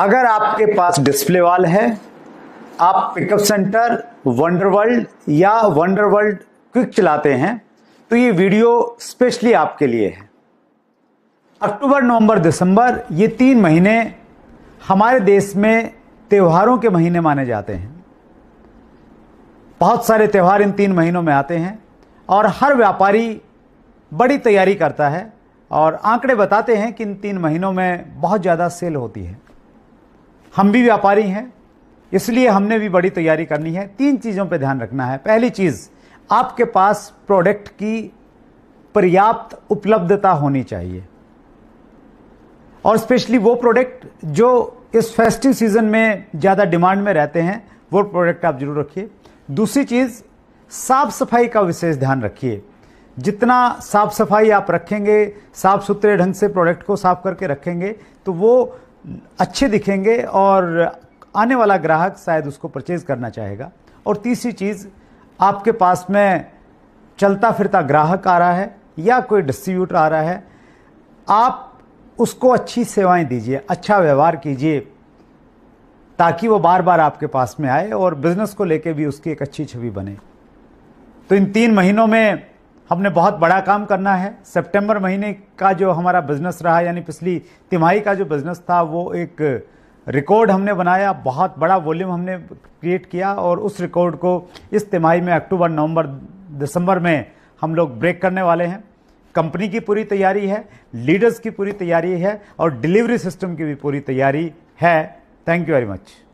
अगर आपके पास डिस्प्ले वाल है आप पिकअप सेंटर वंडर वर्ल्ड या वंडर वर्ल्ड क्विक चलाते हैं तो ये वीडियो स्पेशली आपके लिए है अक्टूबर नवंबर दिसंबर ये तीन महीने हमारे देश में त्योहारों के महीने माने जाते हैं बहुत सारे त्यौहार इन तीन महीनों में आते हैं और हर व्यापारी बड़ी तैयारी करता है और आंकड़े बताते हैं कि इन तीन महीनों में बहुत ज़्यादा सेल होती है हम भी व्यापारी हैं इसलिए हमने भी बड़ी तैयारी करनी है तीन चीज़ों पर ध्यान रखना है पहली चीज़ आपके पास प्रोडक्ट की पर्याप्त उपलब्धता होनी चाहिए और स्पेशली वो प्रोडक्ट जो इस फेस्टिव सीजन में ज़्यादा डिमांड में रहते हैं वो प्रोडक्ट आप जरूर रखिए दूसरी चीज़ साफ सफाई का विशेष ध्यान रखिए जितना साफ सफाई आप रखेंगे साफ सुथरे ढंग से प्रोडक्ट को साफ करके रखेंगे तो वो अच्छे दिखेंगे और आने वाला ग्राहक शायद उसको परचेज करना चाहेगा और तीसरी चीज़ आपके पास में चलता फिरता ग्राहक आ रहा है या कोई डिस्ट्रीब्यूटर आ रहा है आप उसको अच्छी सेवाएं दीजिए अच्छा व्यवहार कीजिए ताकि वो बार बार आपके पास में आए और बिजनेस को लेके भी उसकी एक अच्छी छवि बने तो इन तीन महीनों में हमने बहुत बड़ा काम करना है सितंबर महीने का जो हमारा बिजनेस रहा यानी पिछली तिमाही का जो बिजनेस था वो एक रिकॉर्ड हमने बनाया बहुत बड़ा वॉल्यूम हमने क्रिएट किया और उस रिकॉर्ड को इस तिमाही में अक्टूबर नवंबर दिसंबर में हम लोग ब्रेक करने वाले हैं कंपनी की पूरी तैयारी है लीडर्स की पूरी तैयारी है और डिलीवरी सिस्टम की भी पूरी तैयारी है थैंक यू वेरी मच